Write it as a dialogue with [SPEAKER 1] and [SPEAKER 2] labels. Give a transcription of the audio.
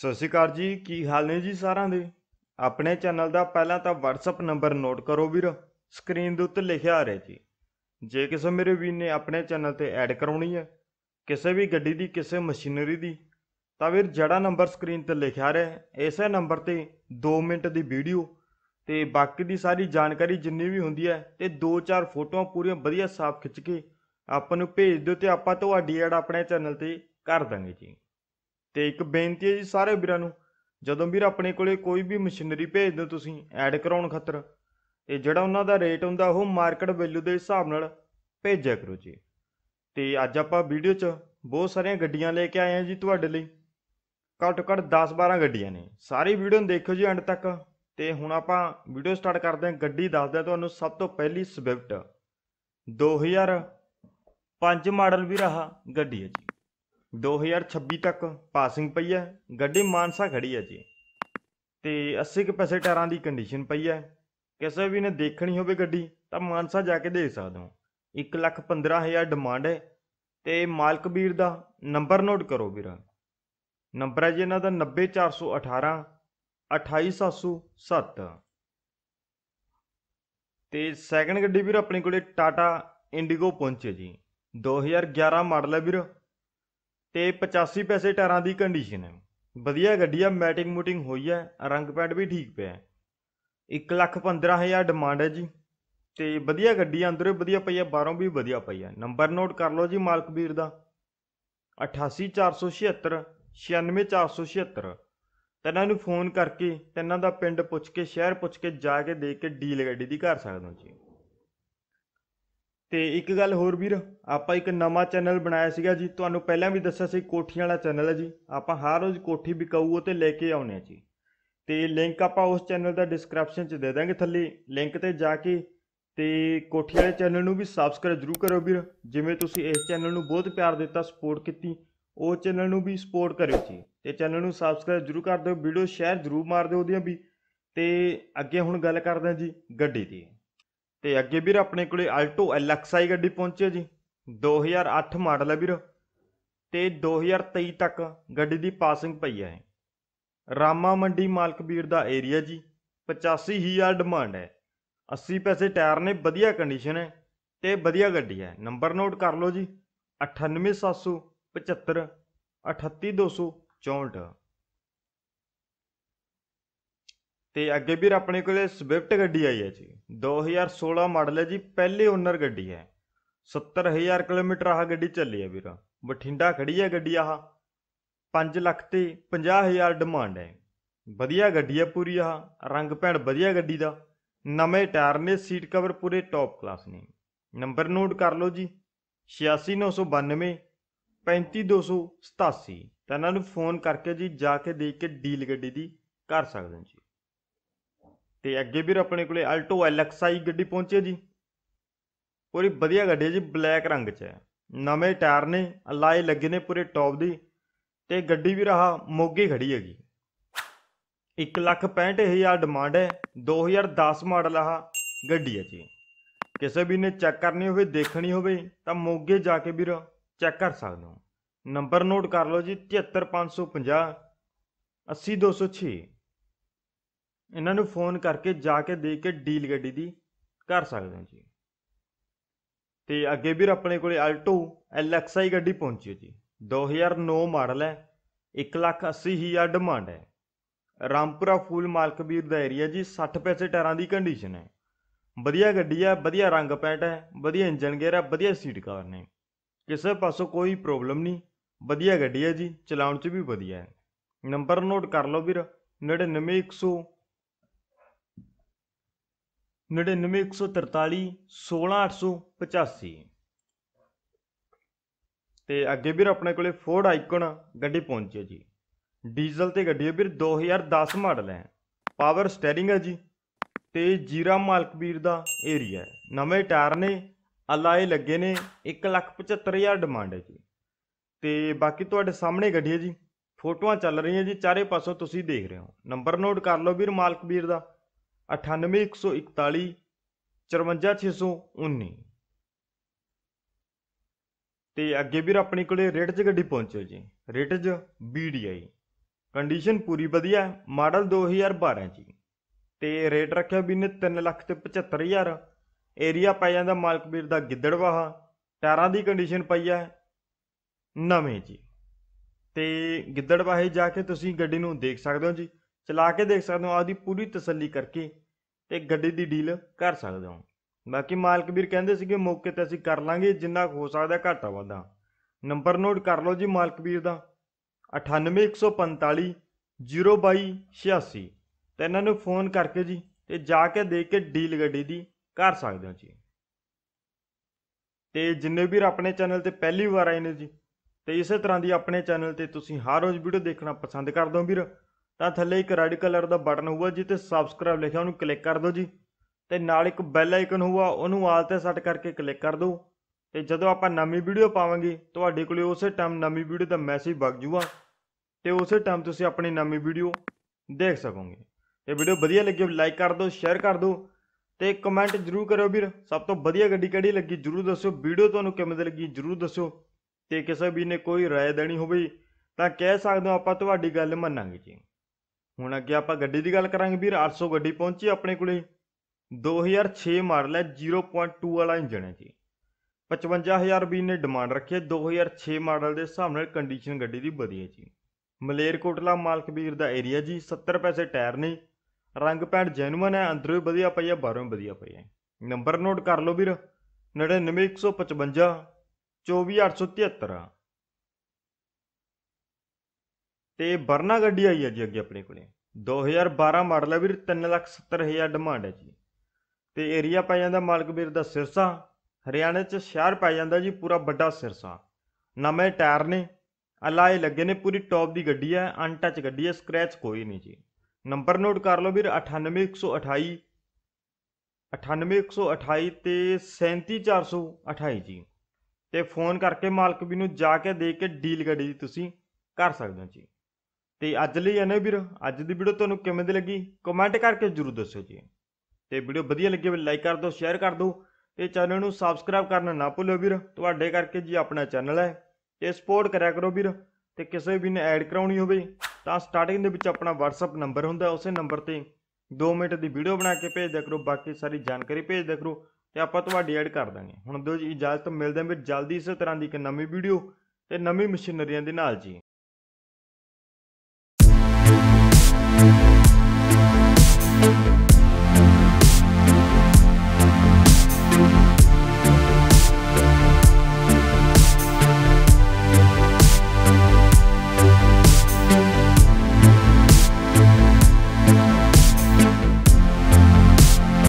[SPEAKER 1] ਸਤਿ ਸ਼੍ਰੀ ਅਕਾਲ ਜੀ ਕੀ ਹਾਲ ਨੇ ਜੀ ਸਾਰਿਆਂ ਦੇ ਆਪਣੇ ਚੈਨਲ ਦਾ ਪਹਿਲਾਂ ਤਾਂ WhatsApp ਨੰਬਰ ਨੋਟ ਕਰੋ ਵੀਰ ਸਕਰੀਨ ਦੇ ਉੱਤੇ ਲਿਖਿਆ ਆ ਰਿਹਾ ਜੀ ਜੇ ਕਿਸੇ ਮੇਰੇ ਵੀਰ ਨੇ ਆਪਣੇ ਚੈਨਲ ਤੇ ਐਡ ਕਰਾਉਣੀ ਹੈ ਕਿਸੇ ਵੀ ਗੱਡੀ ਦੀ ਕਿਸੇ ਮਸ਼ੀਨਰੀ ਦੀ ਤਾਂ ਵੀਰ ਜਿਹੜਾ ਨੰਬਰ ਸਕਰੀਨ ਤੇ ਲਿਖਿਆ ਆ ਰਿਹਾ ਇਸੇ ਨੰਬਰ ਤੇ 2 ਮਿੰਟ ਦੀ ਵੀਡੀਓ ਤੇ ਬਾਕੀ ਦੀ ਸਾਰੀ ਜਾਣਕਾਰੀ ਜਿੰਨੀ ਵੀ ਹੁੰਦੀ ਹੈ ਤੇ 2-4 ਫੋਟੋਆਂ ਪੂਰੀਆਂ ਵਧੀਆ ਸਾਫ਼ ਖਿੱਚ ਕੇ ਆਪਾਂ ਨੂੰ ਭੇਜ ਦਿਓ ਤੇ ਆਪਾਂ ਤੁਹਾਡੀ ਐਡ ਆਪਣੇ ਚੈਨਲ ਤੇ ਕਰ ਦਾਂਗੇ ਜੀ ਤੇ ਇੱਕ ਬੇਨਤੀ ਹੈ ਜੀ ਸਾਰੇ ਵੀਰਾਂ ਨੂੰ ਜਦੋਂ ਵੀਰ ਆਪਣੇ ਕੋਲੇ ਕੋਈ ਵੀ ਮਸ਼ੀਨਰੀ ਭੇਜਦੇ ਹੋ ਤੁਸੀਂ ਐਡ ਕਰਾਉਣ ਖਾਤਰ ਤੇ ਜਿਹੜਾ ਉਹਨਾਂ ਦਾ ਰੇਟ ਹੁੰਦਾ ਉਹ ਮਾਰਕੀਟ ਵੈਲਿਊ ਦੇ ਹਿਸਾਬ ਨਾਲ ਭੇਜਿਆ ਕਰੋ ਜੀ ਤੇ ਅੱਜ ਆਪਾਂ ਵੀਡੀਓ 'ਚ ਬਹੁਤ ਸਾਰੀਆਂ ਗੱਡੀਆਂ ਲੈ ਕੇ ਆਏ ਹਾਂ ਜੀ ਤੁਹਾਡੇ ਲਈ ਘੱਟ ਘੱਟ 10-12 ਗੱਡੀਆਂ ਨੇ ਸਾਰੀ ਵੀਡੀਓ ਨੂੰ ਦੇਖੋ ਜੀ ਐਂਡ ਤੱਕ ਤੇ ਹੁਣ ਆਪਾਂ ਵੀਡੀਓ ਸਟਾਰਟ ਕਰਦੇ ਹਾਂ ਗੱਡੀ ਦੱਸਦਾ ਤੁਹਾਨੂੰ ਸਭ ਤੋਂ ਪਹਿਲੀ ਸਵਿਫਟ 2005 ਮਾਡਲ ਵੀ ਰਹਾ ਗੱਡੀ ਹੈ ਜੀ 2026 ਤੱਕ ਪਾਸਿੰਗ ਪਈ ਹੈ ਗੱਡੀ ਮਾਨਸਾ ਖੜੀ ਹੈ ਜੀ ਤੇ 80 ਕੇ ਪੈਸੇ ਟਾਇਰਾਂ ਦੀ ਕੰਡੀਸ਼ਨ ਪਈ ਹੈ ਕਿਸੇ ਵੀ ਨੇ ਦੇਖਣੀ ਹੋਵੇ ਗੱਡੀ ਤਾਂ ਮਾਨਸਾ ਜਾ ਕੇ ਦੇਖ ਸਕਦੇ ਹੋ 115000 ਡਿਮਾਂਡ ਹੈ ਤੇ ਮਾਲਕ ਵੀਰ ਦਾ ਨੰਬਰ ਨੋਟ ਕਰੋ ਵੀਰਾ ਨੰਬਰ ਹੈ ਜੀ ਇਹਨਾਂ ਦਾ 90418 28707 ਤੇ ਸੈਕੰਡ ਗੱਡੀ ਵੀਰ ਆਪਣੇ ਕੋਲੇ ਟਾਟਾ ਇੰਡੀਗੋ ਪਹੁੰਚੇ ਜੀ 2011 ਮਾਡਲ ਹੈ ਵੀਰ ਤੇ 85 ਪੈਸੇ ਟਾਇਰਾਂ ਦੀ ਕੰਡੀਸ਼ਨ ਹੈ ਵਧੀਆ ਗੱਡੀ ਆ ਮੈਟਿੰਗ ਮੂਟਿੰਗ ਹੋਈ ਹੈ ਰੰਗ ਪੈਡ ਵੀ ਠੀਕ ਪਿਆ ਹੈ 1 ਲੱਖ ਡਿਮਾਂਡ ਹੈ ਜੀ ਤੇ ਵਧੀਆ ਗੱਡੀ ਆ ਅੰਦਰੋਂ ਵਧੀਆ ਪਈ ਆ ਬਾਹਰੋਂ ਵੀ ਵਧੀਆ ਪਈ ਆ ਨੰਬਰ ਨੋਟ ਕਰ ਲਓ ਜੀ ਮਾਲਕ ਵੀਰ ਦਾ 88476 96476 ਤੈਨਾਂ ਨੂੰ ਫੋਨ ਕਰਕੇ ਤੈਨਾਂ ਦਾ ਪਿੰਡ ਪੁੱਛ ਕੇ ਸ਼ਹਿਰ ਪੁੱਛ ਕੇ ਜਾ ਕੇ ਦੇਖ ਕੇ ਡੀਲ ਗੱਡੀ ਦੀ ਕਰ ਸਕਦਾ ਹਾਂ ਜੀ ਤੇ ਇੱਕ ਗੱਲ ਹੋਰ ਵੀਰ ਆਪਾਂ ਇੱਕ ਨਵਾਂ ਚੈਨਲ ਬਣਾਇਆ ਸੀਗਾ ਜੀ ਤੁਹਾਨੂੰ ਪਹਿਲਾਂ ਵੀ ਦੱਸਿਆ ਸੀ ਕੋਠੀਆਂ ਵਾਲਾ ਚੈਨਲ ਹੈ ਜੀ ਆਪਾਂ ਹਰ ਰੋਜ਼ ਕੋਠੀ ਵਿਕਾਊ ਤੇ ਲੈ ਕੇ ਆਉਨੇ ਆ ਜੀ ਤੇ ਲਿੰਕ ਆਪਾਂ ਉਸ ਚੈਨਲ ਦਾ ਡਿਸਕ੍ਰਿਪਸ਼ਨ 'ਚ ਦੇ ਦਾਂਗੇ ਥੱਲੇ ਲਿੰਕ ਤੇ ਜਾ ਕੇ ਤੇ ਕੋਠੀ ਵਾਲੇ ਚੈਨਲ ਨੂੰ ਵੀ ਸਬਸਕ੍ਰਾਈਬ ਜ਼ਰੂਰ ਕਰੋ ਵੀਰ ਜਿਵੇਂ ਤੁਸੀਂ ਇਸ ਚੈਨਲ ਨੂੰ ਬਹੁਤ ਪਿਆਰ ਦਿੱਤਾ ਸਪੋਰਟ ਕੀਤੀ ਉਹ ਚੈਨਲ ਨੂੰ ਵੀ ਸਪੋਰਟ ਕਰਿਓ ਜੀ ਤੇ ਚੈਨਲ ਨੂੰ ਸਬਸਕ੍ਰਾਈਬ ਜ਼ਰੂਰ ਕਰ ਦਿਓ ਵੀਡੀਓ ਸ਼ੇਅਰ ਜ਼ਰੂਰ ਮਾਰ ਦਿਓ ਉਹਦੀਆਂ ਵੀ ਤੇ ਅੱਗੇ ਹੁਣ ਗੱਲ ਕਰਦੇ ਆ ਜੀ ਗੱਡੀ ਦੀ ਤੇ ਅੱਗੇ ਵੀਰ ਆਪਣੇ ਕੋਲੇ ਆਲਟੋ ਐਲਐਕਸਆਈ ਗੱਡੀ ਪਹੁੰਚੀ ਹੈ ਜੀ 2008 ਮਾਡਲ ਹੈ ਵੀਰ ਤੇ 2023 ਤੱਕ ਗੱਡੀ ਦੀ ਪਾਸਿੰਗ ਪਈ ਹੈ ਰਾਮਾ ਮੰਡੀ ਮਾਲਕ ਵੀਰ ਦਾ ਏਰੀਆ ਜੀ 85000 ਡਿਮਾਂਡ ਹੈ 80 ਪੈਸੇ ਟਾਇਰ ਨੇ ਵਧੀਆ ਕੰਡੀਸ਼ਨ ਹੈ ਤੇ ਵਧੀਆ ਗੱਡੀ ਹੈ ਨੰਬਰ ਨੋਟ ਕਰ ਲਓ ਜੀ 98775 38264 ਤੇ ਅੱਗੇ ਵੀਰ ਆਪਣੇ ਕੋਲੇ ਸਵਿਫਟ ਗੱਡੀ ਆਈ ਹੈ ਜੀ 2016 ਮਾਡਲ ਹੈ ਜੀ ਪਹਿਲੇ ਓਨਰ ਗੱਡੀ ਹੈ 70000 ਕਿਲੋਮੀਟਰ ਆਹ ਗੱਡੀ ਚੱਲੀ ਹੈ ਵੀਰ ਬਠਿੰਡਾ ਖੜੀ ਹੈ ਗੱਡੀ ਆਹ 5 ਲੱਖ ਤੇ 50000 ਡਿਮਾਂਡ ਹੈ ਵਧੀਆ ਗੱਡੀ ਹੈ ਪੂਰੀ ਆਹ ਰੰਗ ਭੈਣ ਵਧੀਆ ਗੱਡੀ ਦਾ ਨਵੇਂ ਟਾਇਰ ਨੇ ਸੀਟ ਕਵਰ ਪੂਰੇ ਟੌਪ ਕਲਾਸ ਨੇ ਨੰਬਰ ਨੋਟ ਕਰ ਲਓ ਜੀ 86992 35287 ਤਾਂ ਇਹਨਾਂ ਨੂੰ ਫੋਨ ਕਰਕੇ ਜੀ ਜਾ ਕੇ ਦੇਖ ਕੇ ਡੀਲ ਗੱਡੀ ਦੀ ਕਰ ਸਕਦੇ ਹੋ ਜੀ ਤੇ ਅੱਗੇ ਵੀਰ ਆਪਣੇ ਕੋਲੇ ਅਲਟੋ ਐਲਐਕਸਆਈ ਗੱਡੀ ਪਹੁੰਚੀ ਜੀ ਪੂਰੀ ਵਧੀਆ ਗੱਡੀ ਹੈ ਜੀ ਬਲੈਕ ਰੰਗ 'ਚ ਹੈ ਨਵੇਂ ਟਾਇਰ ਨੇ ਅਲਾਏ ਲੱਗੇ ਨੇ ਪੂਰੇ ਟੌਪ ਦੀ ਤੇ ਗੱਡੀ ਵੀ ਰਹਾ ਮੋਗੇ ਖੜੀ ਹੈਗੀ 1,65,000 ਡਿਮਾਂਡ ਹੈ 2010 ਮਾਡਲ ਆ ਗੱਡੀ ਹੈ ਜੀ ਕਿਸੇ ਵੀ ਨੇ ਚੈੱਕ ਕਰਨੀ ਹੋਵੇ ਦੇਖਣੀ ਹੋਵੇ ਤਾਂ ਮੋਗੇ ਜਾ ਕੇ ਵੀਰ ਚੈੱਕ ਕਰ ਸਕਦੇ ਹੋ ਨੰਬਰ ਨੋਟ ਕਰ ਲਓ ਜੀ 73550 80206 ਇਹਨਾਂ ਨੂੰ ਫੋਨ ਕਰਕੇ ਜਾ ਕੇ ਦੇਖ ਕੇ ਡੀਲ ਗੱਡੀ ਦੀ ਕਰ ਸਕਦੇ ਹੋ ਜੀ ਤੇ ਅੱਗੇ ਵੀਰ ਆਪਣੇ ਕੋਲੇ ਆਲਟੋ ਐਲਐਕਸਆਈ ਗੱਡੀ ਪਹੁੰਚੀ ਜੀ 2009 ਮਾਡਲ ਹੈ 180000 ਡਿਮਾਂਡ ਹੈ ਰਾਮਪੁਰਾ ਫੂਲ ਮਾਲਕ ਵੀਰ ਦਾ ਏਰੀਆ ਜੀ 60 ਪੈਸੇ ਟਾਇਰਾਂ ਦੀ ਕੰਡੀਸ਼ਨ ਹੈ ਵਧੀਆ ਗੱਡੀ ਹੈ ਵਧੀਆ ਰੰਗ ਪੈਂਟ ਹੈ ਵਧੀਆ ਇੰਜਨ ਗੇਅਰ ਹੈ ਵਧੀਆ ਸੀਟ ਕਵਰ ਨੇ ਕਿਸੇ ਪਾਸੋਂ ਕੋਈ ਪ੍ਰੋਬਲਮ ਨਹੀਂ ਵਧੀਆ ਗੱਡੀ ਹੈ ਜੀ ਚਲਾਉਣ 'ਚ ਵੀ ਵਧੀਆ ਹੈ ਨੰਬਰ ਨੋਟ ਕਰ ਲਓ ਵੀਰ 99100 99143 ਤੇ ਅੱਗੇ ਵੀਰ ਆਪਣੇ ਕੋਲੇ ਫੋਰਡ ਆਈਕਨ ਗੱਡੀ ਪਹੁੰਚੀ ਹੈ ਜੀ ਡੀਜ਼ਲ ਤੇ ਗੱਡੀ ਹੈ ਵੀਰ 2010 ਮਾਡਲ ਹੈ ਪਾਵਰ ਸਟੀering ਹੈ ਜੀ ਤੇ ਜੀਰਾ ਮਾਲਕ ਵੀਰ ਦਾ ਏਰੀਆ ਹੈ ਨਵੇਂ ਟਾਇਰ ਨੇ ਅਲਾਏ ਲੱਗੇ ਨੇ 175000 ਡਿਮਾਂਡ ਹੈ ਜੀ ਤੇ ਬਾਕੀ ਤੁਹਾਡੇ ਸਾਹਮਣੇ ਗੱਡੀ ਹੈ ਜੀ ਫੋਟੋਆਂ ਚੱਲ ਰਹੀਆਂ ਜੀ ਚਾਰੇ ਪਾਸੋਂ ਤੁਸੀਂ ਦੇਖ ਰਹੇ ਹੋ ਨੰਬਰ ਨੋਟ ਕਰ ਲਓ ਵੀਰ ਮਾਲਕ ਵੀਰ ਦਾ 98141 ਤੇ ਅੱਗੇ ਵੀਰ ਆਪਣੇ ਕੋਲੇ ਰੇਟ 'ਚ ਗੱਡੀ ਪਹੁੰਚੋ ਜੀ ਰੇਟ 'ਚ ਬੀਡੀਆਈ ਕੰਡੀਸ਼ਨ ਪੂਰੀ ਵਧੀਆ ਮਾਡਲ 2012 ਜੀ ਤੇ ਰੇਟ ਰੱਖਿਆ ਵੀ ਨੇ 3 ਲੱਖ ਤੇ 75000 ਏਰੀਆ ਪੈ ਜਾਂਦਾ ਮਾਲਕ ਵੀਰ ਦਾ ਗਿੱਦੜਵਾਹਾ ਟਾਇਰਾਂ ਦੀ ਕੰਡੀਸ਼ਨ ਪਈ ਹੈ ਨਵੇਂ ਜੀ ਤੇ ਗਿੱਦੜਵਾਹੇ ਜਾ ਕੇ ਤੁਸੀਂ ਗੱਡੀ ਨੂੰ ਦੇਖ ਸਕਦੇ ਹੋ ਜੀ ਚਲਾ ਕੇ ਦੇਖ ਸਕਦੇ ਹੋ ਆਦੀ ਪੂਰੀ ਤਸੱਲੀ ਕਰਕੇ ਤੇ ਗੱਡੀ ਦੀ ਡੀਲ ਕਰ ਸਕਦੇ ਹੋ ਬਾਕੀ ਮਾਲਕ ਵੀਰ ਕਹਿੰਦੇ ਸੀਗੇ ਮੌਕੇ ਤੇ ਅਸੀਂ ਕਰ ਲਾਂਗੇ ਜਿੰਨਾ ਹੋ ਸਕਦਾ ਘਾਟਾ ਵਾਧਾ ਨੰਬਰ ਨੋਟ ਕਰ ਲਓ ਜੀ ਮਾਲਕ ਵੀਰ ਦਾ 98145 ਤੇ ਇਹਨਾਂ ਨੂੰ ਫੋਨ ਕਰਕੇ ਜੀ ਤੇ ਜਾ ਕੇ ਦੇਖ ਕੇ ਡੀਲ ਗੱਡੀ ਦੀ ਕਰ ਸਕਦੇ ਹੋ ਜੀ ਤੇ ਜਿੰਨੇ ਵੀਰ ਆਪਣੇ ਚੈਨਲ ਤੇ ਪਹਿਲੀ ਵਾਰ ਆਏ ਨੇ ਜੀ ਤੇ ਇਸੇ ਤਰ੍ਹਾਂ ਦੀ ਆਪਣੇ ਚੈਨਲ ਤੇ ਤੁਸੀਂ ਹਰ ਰੋਜ਼ ਵੀਡੀਓ ਦੇਖਣਾ ਪਸੰਦ ਕਰਦੇ ਹੋ ਵੀਰ ਤਾਂ ਥੱਲੇ ਇੱਕ ਰੈੱਡ ਕਲਰ ਦਾ ਬਟਨ ਹੋਊਗਾ ਜਿੱਤੇ ਸਬਸਕ੍ਰਾਈਬ ਲਿਖਿਆ ਉਹਨੂੰ ਕਲਿੱਕ ਕਰ ਦਿਓ ਜੀ ਤੇ ਨਾਲ ਇੱਕ ਬੈਲ ਆਈਕਨ ਹੋਊਗਾ ਉਹਨੂੰ ਆਲ ਤੇ ਸੈੱਟ ਕਰਕੇ ਕਲਿੱਕ ਕਰ ਦਿਓ ਤੇ ਜਦੋਂ ਆਪਾਂ ਨਵੀਂ ਵੀਡੀਓ ਪਾਵਾਂਗੇ ਤੁਹਾਡੇ ਕੋਲੇ ਉਸੇ ਟਾਈਮ ਨਵੀਂ ਵੀਡੀਓ ਦਾ ਮੈਸੇਜ ਵਗ ਜੂਗਾ ਤੇ ਉਸੇ ਟਾਈਮ ਤੁਸੀਂ ਆਪਣੀ ਨਵੀਂ ਵੀਡੀਓ ਦੇਖ ਸਕੋਗੇ ਤੇ ਵੀਡੀਓ ਵਧੀਆ ਲੱਗੀ ਲਾਈਕ ਕਰ ਦਿਓ ਸ਼ੇਅਰ ਕਰ ਦਿਓ ਤੇ ਕਮੈਂਟ ਜਰੂਰ ਕਰਿਓ ਵੀਰ ਸਭ ਤੋਂ ਵਧੀਆ ਗੱਡੀ ਕਿਹੜੀ ਲੱਗੀ ਜਰੂਰ ਦੱਸਿਓ ਵੀਡੀਓ ਤੁਹਾਨੂੰ ਕਿਵੇਂ ਦੀ ਲੱਗੀ ਜਰੂਰ ਦੱਸਿਓ ਤੇ ਕਿਸੇ ਵੀ ਨੇ ਕੋਈ رائے ਦੇਣੀ ਹੋਵੇ ਤਾਂ ਕਹਿ ਸਕਦੇ ਹੋ ਆਪਾਂ ਤੁਹਾਡੀ ਗੱਲ ਮੰਨਾਂਗੇ ਜੀ ਹੁਣ ਅੱਗੇ ਆਪਾਂ ਗੱਡੀ ਦੀ ਗੱਲ ਕਰਾਂਗੇ ਵੀਰ 800 ਗੱਡੀ ਪਹੁੰਚੀ ਆਪਣੇ ਕੋਲੇ 2006 ਮਾਡਲ ਹੈ 0.2 ਵਾਲਾ ਇੰਜਨ ਹੈ ਜੀ 55000 ਰੁਪਏ ਨੇ ਡਿਮਾਂਡ ਰੱਖੀ ਹੈ 2006 ਮਾਡਲ ਦੇ ਹਿਸਾਬ ਨਾਲ ਕੰਡੀਸ਼ਨ ਗੱਡੀ ਦੀ ਵਧੀਆ ਜੀ ਮਲੇਰਕੋਟਲਾ ਮਾਲਕ ਵੀਰ ਦਾ ਏਰੀਆ ਜੀ 70 ਪੈਸੇ ਟਾਇਰ ਨੇ ਰੰਗ ਪੈਂਟ ਜੈਨੂਇਨ ਹੈ ਅੰਦਰੋਂ ਵੀ ਵਧੀਆ ਪਈ ਹੈ ਬਾਹਰੋਂ ਵੀ ਵਧੀਆ ਪਈ ਹੈ ਨੰਬਰ ਨੋਟ ਕਰ ਲਓ ਵੀਰ 99155 24873 ਤੇ ਵਰਨਾ ਗੱਡੀ ਆਈ ਹੈ ਜੀ ਅੱਗੇ ਆਪਣੇ ਕੋਲੇ 2012 ਮਾਡਲ ਹੈ ਵੀਰ 370000 ਡਿਮਾਂਡ ਹੈ ਜੀ ਤੇ ਏਰੀਆ ਪੈ ਜਾਂਦਾ ਮਾਲਕ ਵੀਰ ਦਾ ਸਿਰਸਾ ਹਰਿਆਣੇ ਚ ਸ਼ਹਿਰ ਪੈ ਜਾਂਦਾ ਜੀ ਪੂਰਾ ਵੱਡਾ ਸਿਰਸਾ ਨਵੇਂ ਟਾਇਰ ਨੇ ਅਲਾਏ ਲੱਗੇ ਨੇ ਪੂਰੀ ਟੌਪ ਦੀ ਗੱਡੀ ਹੈ ਅਨਟੱਚ ਗੱਡੀ ਹੈ ਸਕ੍ਰੈਚ ਕੋਈ ਨਹੀਂ ਜੀ ਨੰਬਰ ਨੋਟ ਕਰ ਲਓ ਵੀਰ 98128 98128 ਤੇ 37428 ਜੀ ਤੇ ਫੋਨ ਕਰਕੇ ਮਾਲਕ ਵੀ ਨੂੰ ਜਾ ਕੇ ਦੇ ਕੇ ਡੀਲ ਗੱਡੀ ਦੀ ਤੁਸੀਂ ਕਰ ਸਕਦੇ ਹੋ ਜੀ ਤੇ ਅੱਜ ਲਈ ਇਹਨੇ ਵੀਰ ਅੱਜ ਦੀ ਵੀਡੀਓ ਤੁਹਾਨੂੰ ਕਿਵੇਂ ਦੀ ਲੱਗੀ ਕਮੈਂਟ ਕਰਕੇ ਜਰੂਰ ਦੱਸਿਓ ਜੀ ਤੇ ਵੀਡੀਓ ਵਧੀਆ ਲੱਗੀ ਹੋਵੇ ਲਾਈਕ ਕਰ ਦਿਓ ਸ਼ੇਅਰ ਕਰ ਦਿਓ ਤੇ ਚੈਨਲ ਨੂੰ ਸਬਸਕ੍ਰਾਈਬ ਕਰਨਾ ਨਾ ਭੁੱਲਿਓ ਵੀਰ ਤੁਹਾਡੇ ਕਰਕੇ ਜੀ ਆਪਣਾ ਚੈਨਲ ਹੈ ਤੇ ਸਪੋਰਟ ਕਰਿਆ ਕਰੋ ਵੀਰ ਤੇ ਕਿਸੇ ਵੀ ਨੇ ਐਡ ਕਰਾਉਣੀ ਹੋਵੇ ਤਾਂ ਸਟਾਰਟਿੰਗ ਦੇ ਵਿੱਚ ਆਪਣਾ WhatsApp ਨੰਬਰ ਹੁੰਦਾ ਉਸੇ ਨੰਬਰ ਤੇ 2 ਮਿੰਟ ਦੀ ਵੀਡੀਓ ਬਣਾ ਕੇ ਭੇਜ ਦਿਆ ਕਰੋ ਬਾਕੀ ਸਾਰੀ ਜਾਣਕਾਰੀ ਭੇਜ ਦਿਆ ਕਰੋ ਤੇ ਆਪਾਂ ਤੁਹਾਡੀ ਐਡ ਕਰ ਦਾਂਗੇ ਹੁਣ ਦਿਓ ਜੀ ਇਜਾਜ਼ਤ ਮਿਲਦੇ ਆਂ ਵੀਰ ਜਲਦੀ ਇਸੇ ਤਰ੍ਹਾਂ ਦੀ ਇੱਕ ਨਵੀਂ ਵੀਡੀਓ ਤੇ ਨਵੀਂ ਮਸ਼ੀਨਰੀਆਂ ਦੇ ਨਾਲ ਜੀ